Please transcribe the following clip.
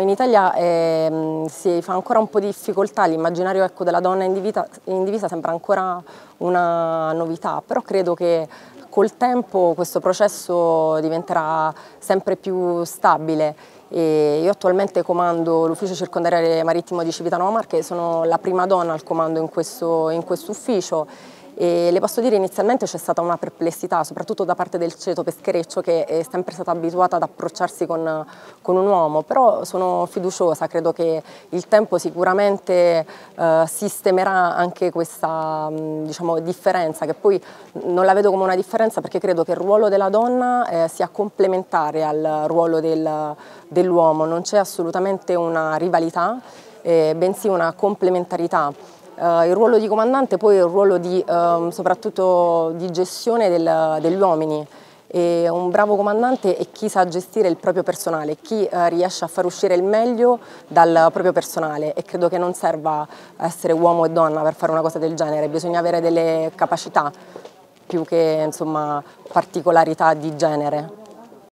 In Italia eh, si fa ancora un po' di difficoltà, l'immaginario ecco, della donna in divisa, in divisa, sembra ancora una novità, però credo che col tempo questo processo diventerà sempre più stabile. E io attualmente comando l'ufficio circondariale marittimo di Civitanova Marche, sono la prima donna al comando in questo, in questo ufficio e le posso dire inizialmente c'è stata una perplessità, soprattutto da parte del ceto peschereccio che è sempre stata abituata ad approcciarsi con, con un uomo, però sono fiduciosa, credo che il tempo sicuramente eh, sistemerà anche questa mm, diciamo, differenza, che poi non la vedo come una differenza perché credo che il ruolo della donna eh, sia complementare al ruolo del, dell'uomo, non c'è assolutamente una rivalità, eh, bensì una complementarità. Uh, il ruolo di comandante poi è un ruolo di, um, soprattutto di gestione del, degli uomini. E un bravo comandante è chi sa gestire il proprio personale, chi uh, riesce a far uscire il meglio dal proprio personale e credo che non serva essere uomo e donna per fare una cosa del genere, bisogna avere delle capacità più che insomma, particolarità di genere.